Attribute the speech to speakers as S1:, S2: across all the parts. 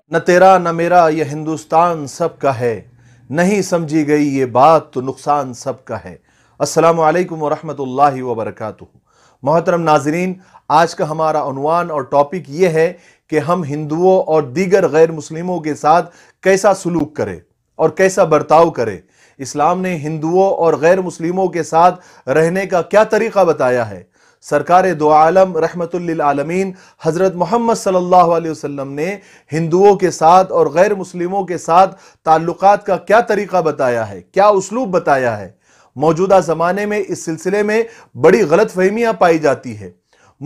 S1: न तेरा न मेरा यह हिंदुस्तान सबका है नहीं समझी गई ये बात तो नुकसान सबका है अस्सलाम वालेकुम रहमतुल्लाहि व बरकातुहू मोहतरम नाजरीन आज का हमारा अनवान और टॉपिक ये है कि हम हिंदुओं और दीगर गैर मुस्लिमों के साथ कैसा सलूक करें और कैसा बर्ताव करे इस्लाम ने हिंदुओं और गैर मुस्लिमों के साथ रहने का क्या तरीका बताया है सरकार दो आलम आलमीन हज़रत मोहम्मद सल्लल्लाहु अलैहि वसल्लम ने हिंदुओं के साथ और गैर मुस्लिमों के साथ ताल्लुक़ का क्या तरीका बताया है क्या उसलूब बताया है मौजूदा ज़माने में इस सिलसिले में बड़ी गलत फहमियाँ पाई जाती है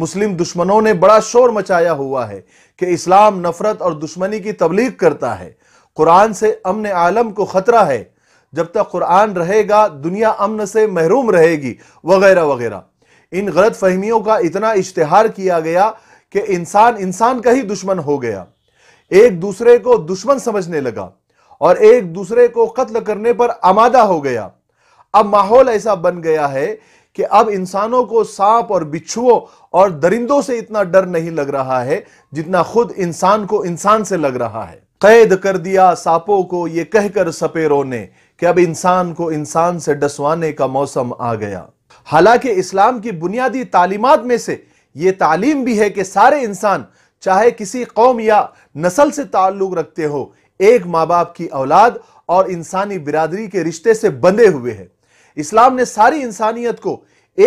S1: मुस्लिम दुश्मनों ने बड़ा शोर मचाया हुआ है कि इस्लाम नफ़रत और दुश्मनी की तबलीग करता है कुरान से अमन आलम को ख़तरा है जब तक कुरान रहेगा दुनिया अमन से महरूम रहेगी वगैरह वगैरह इन गलत फहमियों का इतना इश्तहार किया गया कि इंसान इंसान का ही दुश्मन हो गया एक दूसरे को दुश्मन समझने लगा और एक दूसरे को कत्ल करने पर आमादा हो गया अब माहौल ऐसा बन गया है कि अब इंसानों को सांप और बिच्छुओं और दरिंदों से इतना डर नहीं लग रहा है जितना खुद इंसान को इंसान से लग रहा है कैद कर दिया सांपों को ये कहकर सपेरों ने कि अब इंसान को इंसान से डसवाने का मौसम आ गया हालांकि इस्लाम की बुनियादी तालीमत में से ये तालीम भी है कि सारे इंसान चाहे किसी कौम या नस्ल से ताल्लुक़ रखते हो एक माँ बाप की औलाद और इंसानी बिरादरी के रिश्ते से बंधे हुए हैं इस्लाम ने सारी इंसानियत को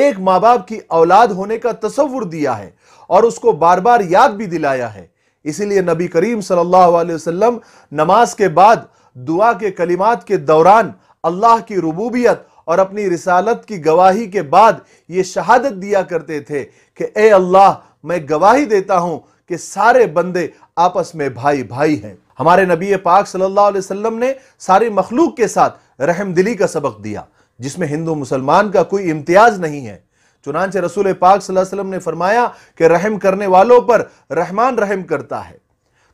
S1: एक माँ बाप की औलाद होने का तस्वुर दिया है और उसको बार बार याद भी दिलाया है इसीलिए नबी करीम सल्लल्लाहु अलैहि वसल्लम नमाज के बाद दुआ के कलिमात के दौरान अल्लाह की रबूबियत और अपनी रिसालत की गवाही के बाद ये शहादत दिया करते थे कि ए अल्लाह मैं गवाही देता हूँ कि सारे बंदे आपस में भाई भाई हैं हमारे नबी पाक सल्लल्लाहु अलैहि वसल्लम ने सारी मखलूक के साथ रहमदिली का सबक दिया जिसमें हिंदू मुसलमान का कोई इम्तियाज नहीं है चुनानचे रसूल पाक सल्लम ने फरमाया कि रहम करने वालों पर रहमान रहम करता है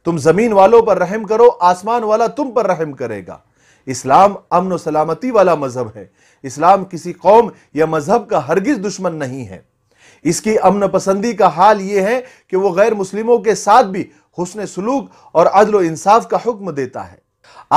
S1: तुम जमीन वालों पर रहम करो आसमान वाला तुम पर रहम करेगा इस्लाम अमन सलामती वाला मजहब है इस्लाम किसी कौम या मजहब का हरगिज दुश्मन नहीं है इसकी अमन पसंदी का हाल यह है कि वह गैर मुस्लिमों के साथ भी हुसन सलूक और अदल इंसाफ का हुक्म देता है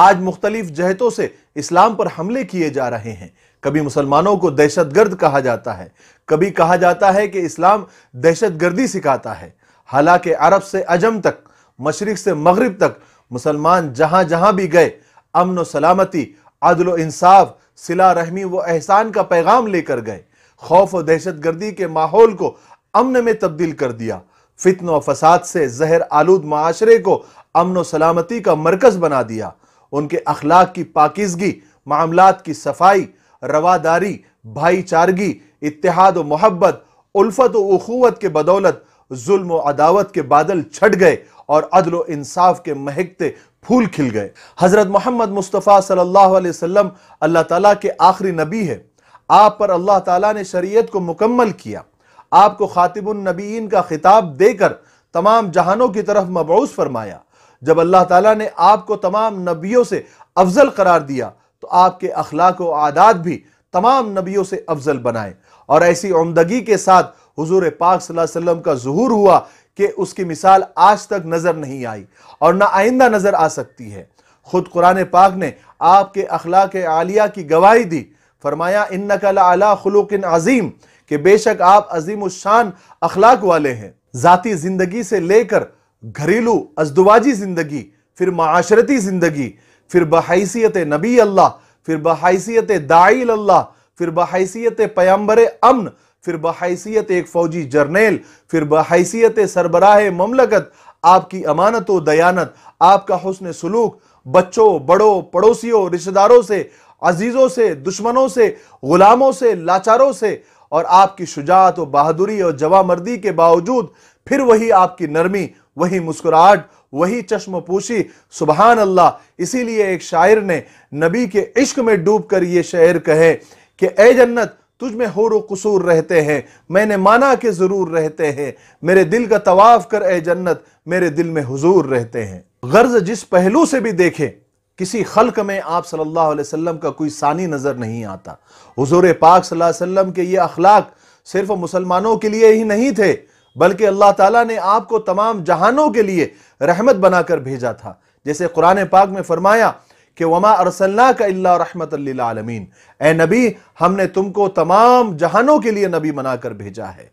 S1: आज मुख्तलिफ जहतों से इस्लाम पर हमले किए जा रहे हैं कभी मुसलमानों को दहशतगर्द कहा जाता है कभी कहा जाता है कि इस्लाम दहशतगर्दी सिखाता है हालांकि अरब से अजम तक मशरक से मगरब तक मुसलमान जहां जहां भी गए अमन व सलामती अदल इंसाफ सिला रहमी व एहसान का पैगाम लेकर गए खौफ व दहशतगर्दी के माहौल को अमन में तब्दील कर दिया फितन व फसाद से जहर आलूद माशरे को अमन व सलामती का मरकज बना दिया उनके अखलाक की पाकिजगी मामला की सफाई रवादारी भाईचारगी इतिहाद मोहब्बत उल्फत व अखूवत के बदौलत जुल्म अदावत के बादल छट गए और अदल इंसाफ के महकते फूल खिल गए हज़रत मोहम्मद मुस्तफ़ा सल्लल्लाहु अलैहि वसल्लम अल्लाह ताला के आखिरी नबी है आप पर अल्लाह ताला ने शरीयत को मुकम्मल किया आपको ख़ातिबुलनबीन का खिताब देकर तमाम जहानों की तरफ मबूस फरमाया जब अल्लाह ताला ने आपको तमाम नबियों से अफजल करार दिया तो आपके अखलाक व आदात भी तमाम नबियों से अफजल बनाए और ऐसी उमदगी के साथ हजूर पाक वसल्लम का जहूर हुआ कि उसकी मिसाल आज तक नज़र नहीं आई और ना आइंदा नज़र आ सकती है खुद कुरान पाक ने आपके अखलाक आलिया की गवाही दी फरमाया इन नकला खलुक अजीम के बेशक आप अजीम शान अखलाक वाले हैं जाति ज़िंदगी से लेकर घरेलू अजदवाजी ज़िंदगी फिर माशरती ज़िंदगी फिर बहैसियत नबी अल्लाह फिर बहसीत दाइल अल्लाह फिर बहसीत पैम्बर अमन फिर बहसीत एक फौजी जर्नेल फिर बहसीत सरबराह ममलकत आपकी अमानत व दयानत आपका हसन सलूक बच्चों बड़ों पड़ोसियों रिश्तेदारों से अजीज़ों से दुश्मनों से गुलामों से लाचारों से और आपकी शुजात व बहादुरी और जवामर्दी के बावजूद फिर वही आपकी नरमी वही मुस्कुराहट वही चश्मपोशी सुबहान अल्लाह इसीलिए एक शायर ने नबी के इश्क में डूब कर ये शायर कहे कि ए जन्नत तुझ में होर कसूर रहते हैं मैंने माना के ज़रूर रहते हैं मेरे दिल का तवाफ़ कर ए जन्नत मेरे दिल में हुजूर रहते हैं गर्ज जिस पहलू से भी देखे किसी खल्क में आप सल्लल्लाहु अलैहि वसल्लम का कोई सानी नज़र नहीं आता हुजूर पाक सल्लल्लाहु अलैहि वसल्लम के ये अखलाक सिर्फ मुसलमानों के लिए ही नहीं थे बल्कि अल्लाह ताला ने आपको तमाम जहानों के लिए रहमत बनाकर भेजा था जैसे कुरान पाक में फरमाया कि वमा अरसल्ला का रहमत आलमीन ए नबी हमने तुमको तमाम जहानों के लिए नबी बनाकर भेजा है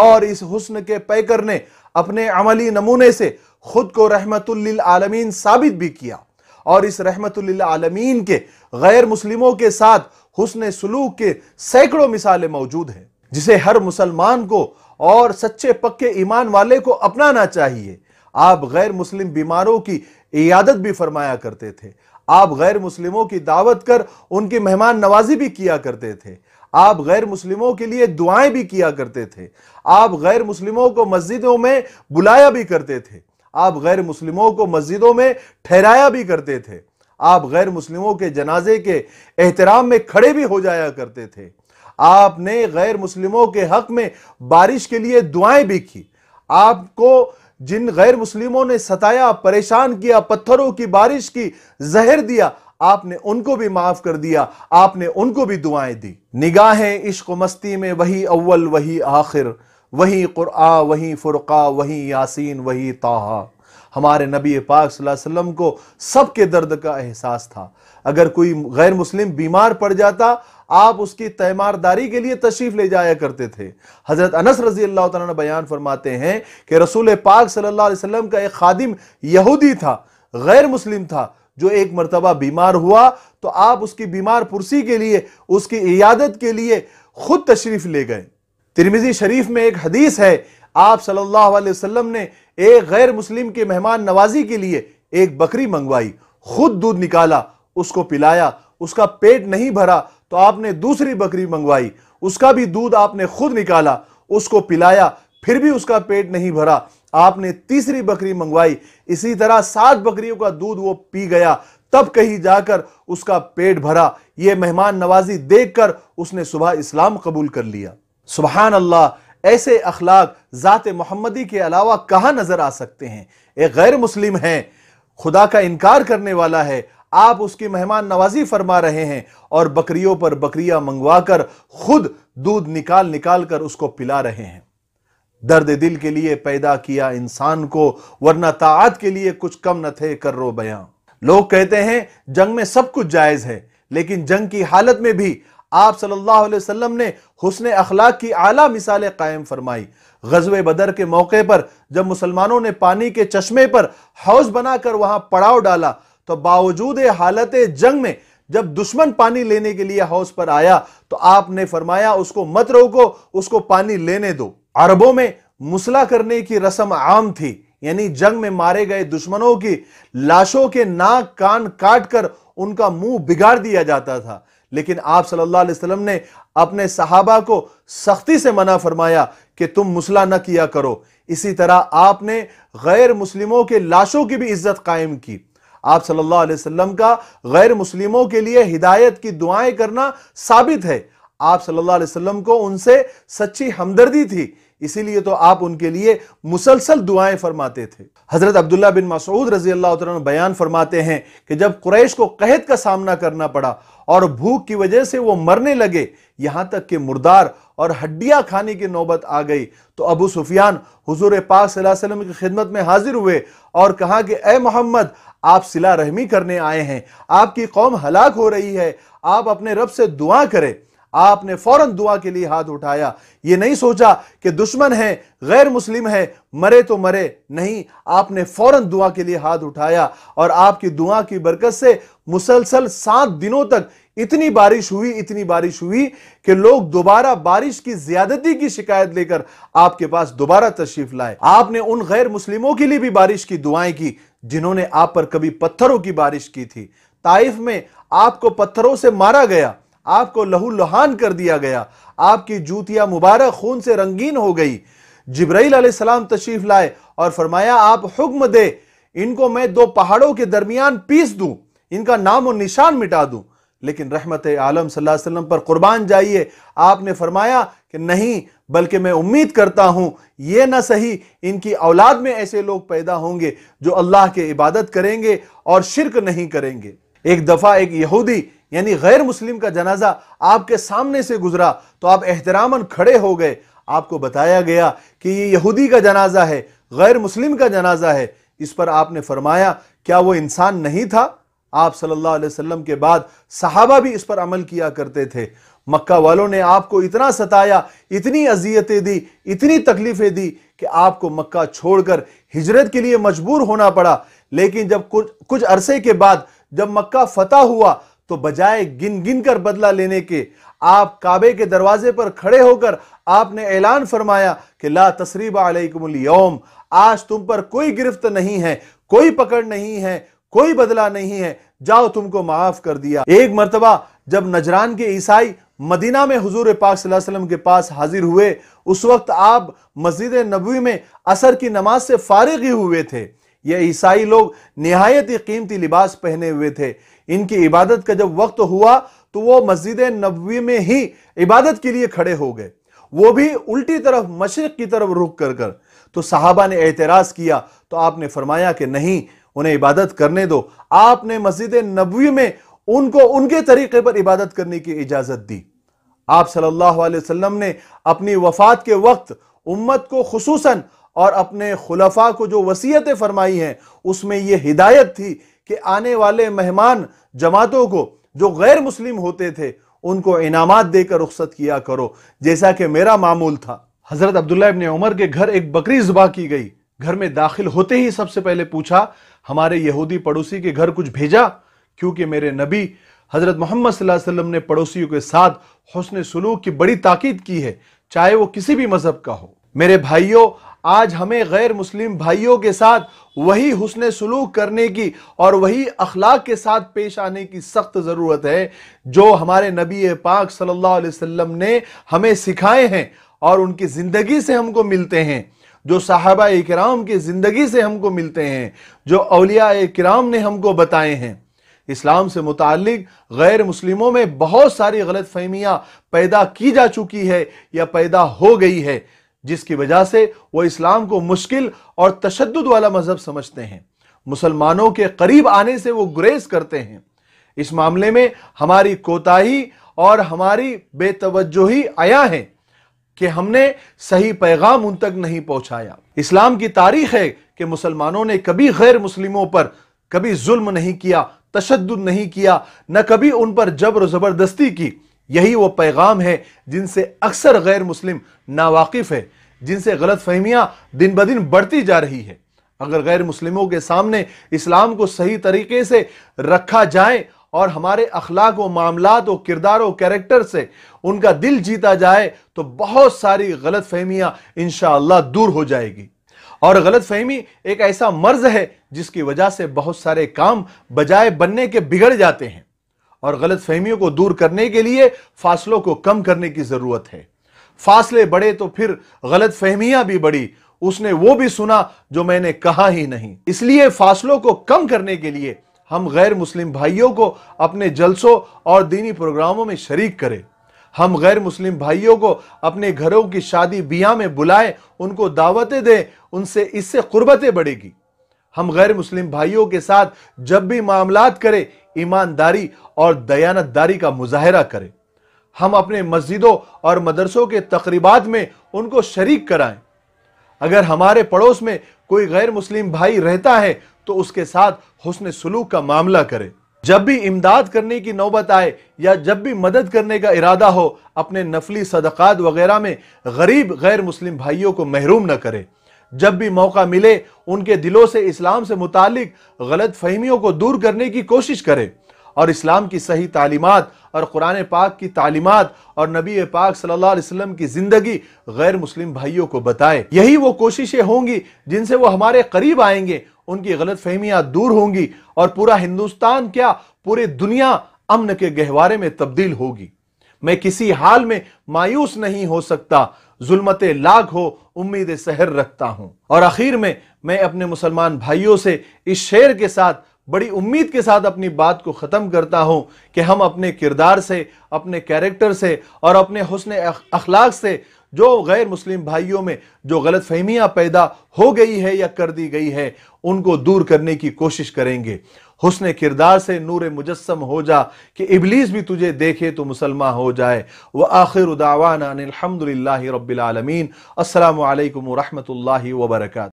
S1: और इस हुस्न के पैकर ने अपने अमली नमूने से खुद को रहमतुल्लिलआलमीन साबित भी किया और इस आलमीन के गैर मुस्लिमों के साथ हुस्न सलूक के सैकड़ों मिसालें मौजूद हैं जिसे हर मुसलमान को और सच्चे पक्के ईमान वाले को अपनाना चाहिए आप गैर मुस्लिम बीमारों की इयादत भी फरमाया करते थे आप गैर मुस्लिमों की दावत कर उनकी मेहमान नवाजी भी किया करते थे आप गैर मुस्लिमों के लिए दुआएं भी किया करते थे आप गैर मुस्लिमों को मस्जिदों में बुलाया भी करते थे आप गैर मुस्लिमों को मस्जिदों में ठहराया भी करते थे आप गैर मुस्लिमों के जनाजे के एहतराम में खड़े भी हो जाया करते थे आपने गैर मुस्लिमों के हक में बारिश के लिए दुआएं भी की आपको जिन गैर मुस्लिमों ने सताया परेशान किया पत्थरों की बारिश की जहर दिया आपने उनको भी माफ कर दिया आपने उनको भी दुआएं दी निगाहें इश्क मस्ती में वही अव्वल वही आखिर वही कुरआ वही फुरका वही यासीन वही ताहा हमारे नबी पाक वसल्लम को सबके दर्द का एहसास था अगर कोई गैर मुस्लिम बीमार पड़ जाता आप उसकी तैमारदारी के लिए तशरीफ ले जाया करते थे हजरत अनस रजी अल्लाह बयान फरमाते हैं कि रसूल पाक सल्लल्लाहु अलैहि वसल्लम का एक खादिम यहूदी था गैर मुस्लिम था जो एक मरतबा बीमार हुआ तो आप उसकी बीमार पुरसी के लिए उसकी इयादत के लिए खुद तशरीफ ले गए तिरमिजी शरीफ में एक हदीस है आप सल्लल्लाहु अलैहि वसल्लम ने एक गैर मुस्लिम के मेहमान नवाजी के लिए एक बकरी मंगवाई खुद दूध निकाला उसको पिलाया उसका पेट नहीं भरा तो आपने दूसरी बकरी मंगवाई उसका भी दूध आपने खुद निकाला उसको पिलाया फिर भी उसका पेट नहीं भरा आपने तीसरी बकरी मंगवाई इसी तरह सात बकरियों का दूध वो पी गया तब कहीं जाकर उसका पेट भरा ये मेहमान नवाजी देखकर उसने सुबह इस्लाम कबूल कर लिया सुबहान अल्लाह ऐसे अखलाक ज़ात मोहम्मदी के अलावा कहाँ नज़र आ सकते हैं एक गैर मुस्लिम है खुदा का इनकार करने वाला है आप उसकी मेहमान नवाजी फरमा रहे हैं और बकरियों पर बकरियां मंगवाकर खुद दूध निकाल निकाल कर उसको पिला रहे हैं दर्द दिल के लिए पैदा किया इंसान को वरना ताआत के लिए कुछ कम न थे कर रो बयां लोग कहते हैं जंग में सब कुछ जायज है लेकिन जंग की हालत में भी आप सल्लल्लाहु अलैहि वसल्लम ने हुसन अखलाक की आला मिसालें कायम फरमाई गजब बदर के मौके पर जब मुसलमानों ने पानी के चश्मे पर हाउस बनाकर वहां पड़ाव डाला तो बावजूद हालत जंग में जब दुश्मन पानी लेने के लिए हाउस पर आया तो आपने फरमाया उसको मत रोको उसको पानी लेने दो अरबों में मुसला करने की रस्म आम थी यानी जंग में मारे गए दुश्मनों की लाशों के नाक कान काट कर उनका मुंह बिगाड़ दिया जाता था लेकिन आप सल्लल्लाहु अलैहि वसल्लम ने अपने सहाबा को सख्ती से मना फरमाया कि तुम मुसला न किया करो इसी तरह आपने गैर मुस्लिमों के लाशों की भी इज्जत कायम की आप सल्लल्लाहु अलैहि वसल्लम का गैर मुस्लिमों के लिए हिदायत की दुआएं करना साबित है आप सल्लल्लाहु अलैहि वसल्लम को उनसे सच्ची हमदर्दी थी इसीलिए तो आप उनके लिए मुसलसल दुआएं फरमाते थे हजरत अब्दुल्ला बिन मसूद रजी अल्लाह बयान फरमाते हैं कि जब कुरैश को कहत का सामना करना पड़ा और भूख की वजह से वो मरने लगे यहां तक कि मुर्दार और हड्डियां खाने की नौबत आ गई तो अबू सुफियान हुजूर पाक सल्लल्लाहु अलैहि वसल्लम की खिदमत में हाजिर हुए और कहा कि ए मोहम्मद आप सिला रहमी करने आए हैं आपकी कौम हलाक हो रही है आप अपने रब से दुआ करें आपने फौरन दुआ के लिए हाथ उठाया ये नहीं सोचा कि दुश्मन है गैर मुस्लिम है मरे तो मरे नहीं आपने फौरन दुआ के लिए हाथ उठाया और आपकी दुआ की बरकत से मुसलसल सात दिनों तक इतनी बारिश हुई इतनी बारिश हुई कि लोग दोबारा बारिश की ज्यादती की शिकायत लेकर आपके पास दोबारा तशरीफ लाए आपने उन गैर मुस्लिमों के लिए भी बारिश की दुआएं की जिन्होंने आप पर कभी पत्थरों की बारिश की थी ताइफ में आपको पत्थरों से मारा गया आपको लहू लुहान कर दिया गया आपकी जूतियां मुबारक खून से रंगीन हो गई जिब्राइल सलाम तशरीफ लाए और फरमाया आप हुक्म दे इनको मैं दो पहाड़ों के दरमियान पीस दूं इनका नाम और निशान मिटा दूं लेकिन रहमत आलम वसल्लम पर कुर्बान जाइए आपने फरमाया कि नहीं बल्कि मैं उम्मीद करता हूँ ये ना सही इनकी औलाद में ऐसे लोग पैदा होंगे जो अल्लाह के इबादत करेंगे और शिरक नहीं करेंगे एक दफ़ा एक यहूदी यानी गैर मुस्लिम का जनाजा आपके सामने से गुजरा तो आप एहतरामन खड़े हो गए आपको बताया गया कि ये यहूदी का जनाजा है गैर मुस्लिम का जनाजा है इस पर आपने फरमाया क्या वो इंसान नहीं था आप सल्लल्लाहु अलैहि वसल्लम के बाद सहाबा भी इस पर अमल किया करते थे मक्का वालों ने आपको इतना सताया इतनी अजियतें दी इतनी तकलीफें दी कि आपको मक्का छोड़कर हिजरत के लिए मजबूर होना पड़ा लेकिन जब कुछ कुछ अरसे के बाद जब मक्का फतह हुआ तो बजाय गिन गिन कर बदला लेने के आप काबे के दरवाजे पर खड़े होकर आपने ऐलान फरमाया कि ला तसरीबा अलैकुम यौम आज तुम पर कोई गिरफ्त नहीं है कोई पकड़ नहीं है कोई बदला नहीं है जाओ तुमको माफ कर दिया एक मरतबा जब नजरान के ईसाई मदीना में हजूर पाक वसल्लम के पास हाजिर हुए उस वक्त आप मस्जिद नबी में असर की नमाज से फारिग ही हुए थे ये ईसाई लोग नहायत ही कीमती लिबास पहने हुए थे इनकी इबादत का जब वक्त हुआ तो वो मस्जिद नबी में ही इबादत के लिए खड़े हो गए वो भी उल्टी तरफ मशरक की तरफ रुक कर कर तो साहबा ने एतराज़ किया तो आपने फरमाया कि नहीं उन्हें इबादत करने दो आपने मस्जिद नबी में उनको उनके तरीके पर इबादत करने की इजाजत दी आप सल्लल्लाहु अलैहि वसल्लम ने अपनी वफात के वक्त उम्मत को खसूसन और अपने खुलफा को जो वसीयतें फरमाई हैं उसमें यह हिदायत थी कि आने वाले मेहमान जमातों को जो गैर मुस्लिम होते थे उनको इनामत देकर रुख्सत किया करो जैसा कि मेरा मामूल था हजरत अब्दुल्ला इब्ने उमर के घर एक बकरी जुबा की गई घर में दाखिल होते ही सबसे पहले पूछा हमारे यहूदी पड़ोसी के घर कुछ भेजा क्योंकि मेरे नबी हज़रत मोहम्मद वसल्लम ने पड़ोसियों के साथ हसन सलूक की बड़ी ताकीद की है चाहे वो किसी भी मज़हब का हो मेरे भाइयों आज हमें गैर मुस्लिम भाइयों के साथ वही हसन सलूक करने की और वही अखलाक के साथ पेश आने की सख्त ज़रूरत है जो हमारे नबी पाक सल्लल्लाहु अलैहि वसल्लम ने हमें सिखाए हैं और उनकी ज़िंदगी से हमको मिलते हैं जो साहबा कराम की ज़िंदगी से हमको मिलते हैं जो अलिया कराम ने हमको बताए हैं इस्लाम से मुतक गैर मुस्लिमों में बहुत सारी गलत फहमियाँ पैदा की जा चुकी है या पैदा हो गई है जिसकी वजह से वह इस्लाम को मुश्किल और तशद वाला मज़हब समझते हैं मुसलमानों के करीब आने से वो ग्रेज करते हैं इस मामले में हमारी कोताही और हमारी बेतवजोही आया है कि हमने सही पैगाम उन तक नहीं पहुंचाया इस्लाम की तारीख है कि मुसलमानों ने कभी गैर मुस्लिमों पर कभी जुल्म नहीं किया तशद नहीं किया न कभी उन पर जबर ज़बरदस्ती की यही वो पैगाम है जिनसे अक्सर गैर मुस्लिम नावाकिफ़ है जिनसे गलत फहमियां दिन ब दिन बढ़ती जा रही है अगर गैर मुस्लिमों के सामने इस्लाम को सही तरीके से रखा जाए और हमारे अखलाक व मामलात व किरदार व कैरेक्टर से उनका दिल जीता जाए तो बहुत सारी गलत फहमियाँ इन दूर हो जाएगी और गलत फहमी एक ऐसा मर्ज है जिसकी वजह से बहुत सारे काम बजाय बनने के बिगड़ जाते हैं और गलत फहमियों को दूर करने के लिए फासलों को कम करने की ज़रूरत है फासले बढ़े तो फिर गलत फहमियाँ भी बढ़ी उसने वो भी सुना जो मैंने कहा ही नहीं इसलिए फासलों को कम करने के लिए हम गैर मुस्लिम भाइयों को अपने जलसों और दीनी प्रोग्रामों में शरीक करें हम गैर मुस्लिम भाइयों को अपने घरों की शादी ब्याह में बुलाएं उनको दावतें दें उनसे इससे कुर्बतें बढ़ेगी हम गैर मुस्लिम भाइयों के साथ जब भी मामलात करें ईमानदारी और दयानतदारी का मुजाहरा करें हम अपने मस्जिदों और मदरसों के तकरीबात में उनको शरीक कराएं अगर हमारे पड़ोस में कोई गैर मुस्लिम भाई रहता है तो उसके साथ हुसन सलूक का मामला करें जब भी इमदाद करने की नौबत आए या जब भी मदद करने का इरादा हो अपने नफली सदक़ात वगैरह में गरीब गैर मुस्लिम भाइयों को महरूम न करें जब भी मौका मिले उनके दिलों से इस्लाम से मुतालिक गलत फहमियों को दूर करने की कोशिश करें और इस्लाम की सही तालीमत और क़ुरान पाक की तालीमत और नबी पाक सल्लल्लाहु अलैहि वसल्लम की ज़िंदगी गैर मुस्लिम भाइयों को बताएं यही वो कोशिशें होंगी जिनसे वो हमारे करीब आएंगे उनकी गलत फहमियाँ दूर होंगी और पूरा हिंदुस्तान क्या पूरी दुनिया अमन के गहवारे में तब्दील होगी मैं किसी हाल में मायूस नहीं हो सकता जुलमत लाग हो उम्मीद सहर रखता हूं और आखिर में मैं अपने मुसलमान भाइयों से इस शेर के साथ बड़ी उम्मीद के साथ अपनी बात को ख़त्म करता हूँ कि हम अपने किरदार से अपने कैरेक्टर से और अपने हसन अखलाक से जो गैर मुस्लिम भाइयों में जो गलत फहमियाँ पैदा हो गई है या कर दी गई है उनको दूर करने की कोशिश करेंगे हुसन किरदार से नूर मुजस्म हो जा कि इबलीस भी तुझे देखे तो मुसलमान हो जाए व आखिर उदावाना अलहमदिल्ला रबालमीन असल वरहमल वर्का